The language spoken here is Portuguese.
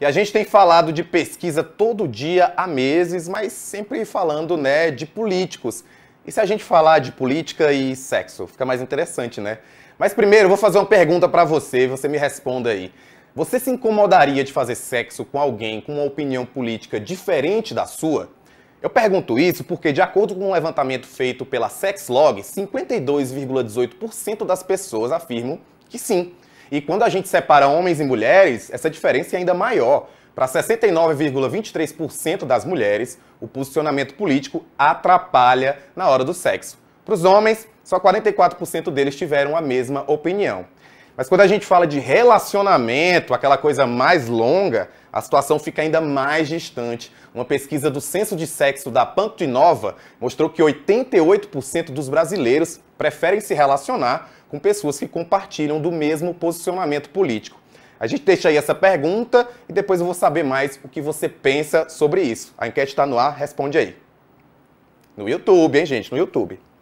E a gente tem falado de pesquisa todo dia há meses, mas sempre falando, né, de políticos. E se a gente falar de política e sexo, fica mais interessante, né? Mas primeiro, eu vou fazer uma pergunta para você, você me responda aí. Você se incomodaria de fazer sexo com alguém com uma opinião política diferente da sua? Eu pergunto isso porque, de acordo com um levantamento feito pela Sexlog, 52,18% das pessoas afirmam que sim. E quando a gente separa homens e mulheres, essa diferença é ainda maior. Para 69,23% das mulheres, o posicionamento político atrapalha na hora do sexo. Para os homens, só 44% deles tiveram a mesma opinião. Mas quando a gente fala de relacionamento, aquela coisa mais longa, a situação fica ainda mais distante. Uma pesquisa do Censo de Sexo da Pantinova mostrou que 88% dos brasileiros preferem se relacionar com pessoas que compartilham do mesmo posicionamento político. A gente deixa aí essa pergunta e depois eu vou saber mais o que você pensa sobre isso. A enquete está no ar, responde aí. No YouTube, hein, gente? No YouTube.